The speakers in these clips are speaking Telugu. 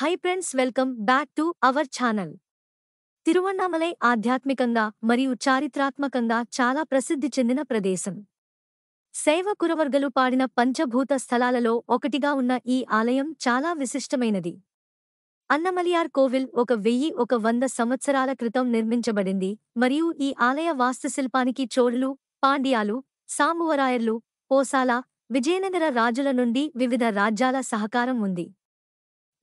high friends welcome back to our channel Tiruvannamalai ఆధ్యాత్మికంగా మరియు చారిత్రాత్మకంగా చాలా ప్రసిద్ధి చెందిన ప్రదేశం శైవ కురవర్గలు పాడిన పంచభూత స్థలాలలో ఒకటిగా ఉన్న ఈ ఆలయం చాలా విశిష్టమైనది అన్నమలియార్ కోవిల్ ఒక వెయ్యి ఒక వంద సంవత్సరాల క్రితం నిర్మించబడింది మరియు ఈ ఆలయ వాస్తుశిల్పానికి చోళులు పాండ్యాలు సాంబువరాయర్లు పోసాల విజయనగర రాజుల నుండి వివిధ రాజ్యాల సహకారం ఉంది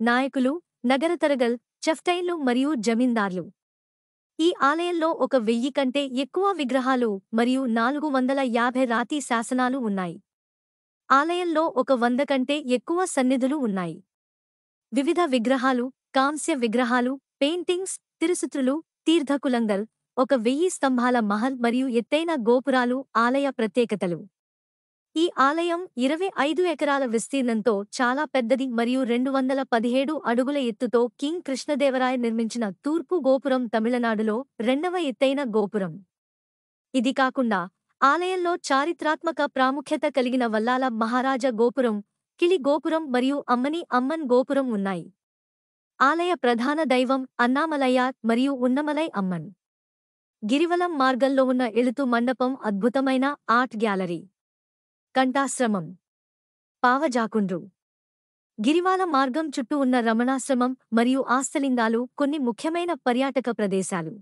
నాయకులు నగరతరగల్ తరగల్ చెఫ్టైన్లు మరియు జమీందార్లు ఈ ఆలయంలో ఒక వెయ్యి కంటే ఎక్కువ విగ్రహాలు మరియు నాలుగు వందల యాభై రాతి శాసనాలు ఉన్నాయి ఆలయంలో ఒక వంద కంటే ఎక్కువ సన్నిధులు ఉన్నాయి వివిధ విగ్రహాలు కాంస్య విగ్రహాలు పెయింటింగ్స్ తిరుసుత్రులు తీర్థకులంగల్ ఒక వెయ్యి స్తంభాల మహల్ మరియు ఎత్తైన గోపురాలు ఆలయ ప్రత్యేకతలు ఈ ఆలయం ఇరవై ఐదు ఎకరాల విస్తీర్ణంతో చాలా పెద్దది మరియు రెండు వందల పదిహేడు అడుగుల ఎత్తుతో కింగ్ కృష్ణదేవరాయ నిర్మించిన తూర్పు గోపురం తమిళనాడులో రెండవ ఎత్తైన గోపురం ఇది కాకుండా ఆలయంలో చారిత్రాత్మక ప్రాముఖ్యత కలిగిన వల్లాల మహారాజా గోపురం కిలి గోపురం మరియు అమ్మని అమ్మన్ గోపురం ఉన్నాయి ఆలయ ప్రధాన దైవం అన్నామలయ్య మరియు ఉన్నమలై అమ్మన్ గిరివలం మార్గంలో ఉన్న ఎలుతు మండపం అద్భుతమైన ఆర్ట్ గ్యాలరీ కంఠాశ్రమం పావజాకుండ్రు గిరివాల మార్గం చుట్టూ ఉన్న రమణాశ్రమం మరియు ఆస్థలింగాలు కొన్ని ముఖ్యమైన పర్యాటక ప్రదేశాలు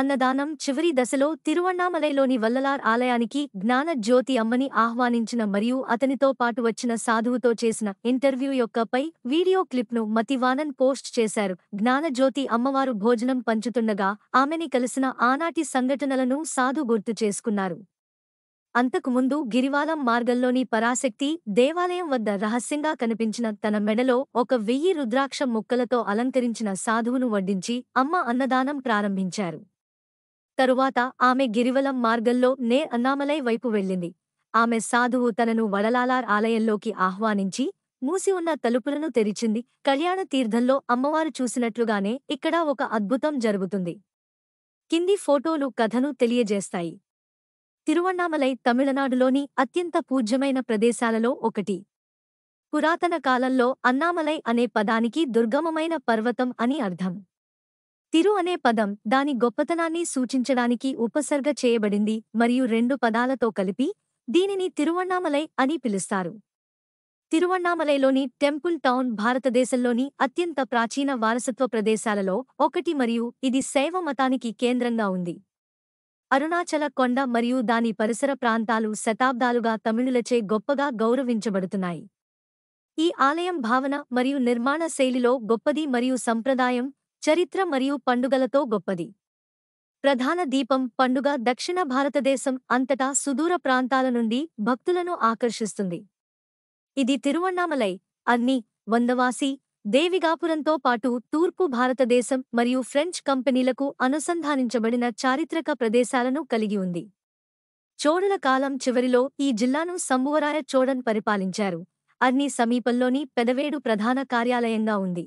అన్నదానం చివరి దశలో తిరువణ్ణామలైలోని వల్లలార్ ఆలయానికి జ్ఞాన జ్యోతి అమ్మని ఆహ్వానించిన మరియు అతనితో పాటు వచ్చిన సాధువుతో చేసిన ఇంటర్వ్యూ యొక్క పై వీడియో క్లిప్ను మతివానన్ పోస్ట్ చేశారు జ్ఞానజ్యోతి అమ్మవారు భోజనం పంచుతుండగా ఆమెని కలిసిన ఆనాటి సంఘటనలను సాధు గుర్తు చేసుకున్నారు అంతకుముందు గిరివాలం మార్గంలోని పరాశక్తి దేవాలయం వద్ద రహస్యంగా కనిపించిన తన మెడలో ఒక వెయ్యి రుద్రాక్ష ముక్కలతో అలంకరించిన సాధువును వడ్డించి అమ్మ అన్నదానం ప్రారంభించారు తరువాత ఆమె గిరివలం మార్గంలో నే అన్నామలై వైపు వెళ్ళింది ఆమె సాధువు తనను వడలాలార్ ఆలయంలోకి ఆహ్వానించి మూసి ఉన్న తలుపులను తెరిచింది కళ్యాణ తీర్థంలో అమ్మవారు చూసినట్లుగానే ఇక్కడ ఒక అద్భుతం జరుగుతుంది కింది ఫోటోలు కథను తెలియజేస్తాయి తిరువన్నామలై తమిళనాడులోని అత్యంత పూజ్యమైన ప్రదేశాలలో ఒకటి పురాతన కాలంలో అన్నామలై అనే పదానికి దుర్గమమైన పర్వతం అని అర్థం తిరు అనే పదం దాని గొప్పతనాన్ని సూచించడానికి ఉపసర్గ చేయబడింది మరియు రెండు పదాలతో కలిపి దీనిని తిరువన్నామలై అని పిలుస్తారు తిరువన్నామలైలోని టెంపుల్ టౌన్ భారతదేశంలోని అత్యంత ప్రాచీన వారసత్వ ప్రదేశాలలో ఒకటి మరియు ఇది శైవ మతానికి కేంద్రంగా ఉంది అరుణాచల కొండ మరియు దాని పరిసర ప్రాంతాలు శతాబ్దాలుగా తమిళులచే గొప్పగా గౌరవించబడుతున్నాయి ఈ ఆలయం భావన మరియు నిర్మాణ శైలిలో గొప్పది మరియు సంప్రదాయం చరిత్ర మరియు పండుగలతో గొప్పది ప్రధాన దీపం పండుగ దక్షిణ భారతదేశం అంతటా సుదూర ప్రాంతాల నుండి భక్తులను ఆకర్షిస్తుంది ఇది తిరువణ్ణామలై అన్ని వందవాసి దేవిగాపురంతో పాటు తూర్పు భారతదేశం మరియు ఫ్రెంచ్ కంపెనీలకు అనుసంధానించబడిన చారిత్రక ప్రదేశాలను కలిగి ఉంది చోడుల కాలం చివరిలో ఈ జిల్లాను సంబువరాయ చోడన్ పరిపాలించారు అర్ని సమీపంలోని పెదవేడు ప్రధాన కార్యాలయంగా ఉంది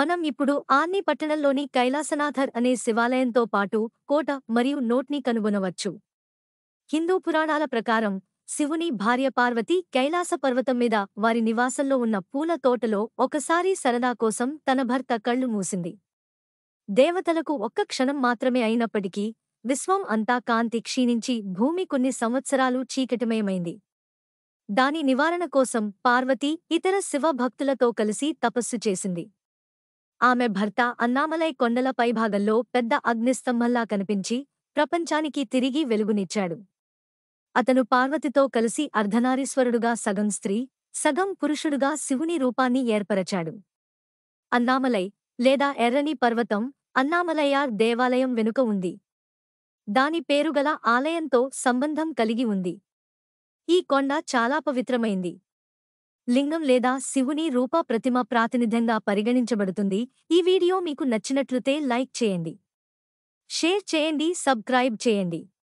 మనం ఇప్పుడు ఆర్ని పట్టణంలోని కైలాసనాథర్ అనే శివాలయంతో పాటు కోట మరియు నోట్ని కనుగొనవచ్చు హిందూ పురాణాల ప్రకారం శివుని భార్య పార్వతి కైలాస పర్వతం మీద వారి నివాసంలో ఉన్న పూల తోటలో ఒకసారి సరదా కోసం తన భర్త కళ్ళు మూసింది దేవతలకు ఒక్క క్షణం మాత్రమే అయినప్పటికీ విశ్వం అంతా కాంతి క్షీణించి భూమి కొన్ని సంవత్సరాలు చీకటిమయమైంది దాని నివారణ కోసం పార్వతి ఇతర శివభక్తులతో కలిసి తపస్సు చేసింది ఆమె భర్త అన్నామలై కొండల పైభాగంలో పెద్ద అగ్నిస్తంభంలా కనిపించి ప్రపంచానికి తిరిగి వెలుగునిచ్చాడు అతను పార్వతితో కలిసి అర్ధనారీశ్వరుడుగా సగం స్త్రీ సగం పురుషుడుగా శివుని రూపాన్ని ఏర్పరచాడు అన్నామలై లేదా ఎర్రని పర్వతం అన్నామలయార్ దేవాలయం వెనుక ఉంది దాని పేరుగల ఆలయంతో సంబంధం కలిగి ఉంది ఈ కొండ చాలా పవిత్రమైంది లింగం లేదా శివుని రూప ప్రతిమ ప్రాతినిధ్యంగా పరిగణించబడుతుంది ఈ వీడియో మీకు నచ్చినట్లుతే లైక్ చేయండి షేర్ చేయండి సబ్స్క్రైబ్ చేయండి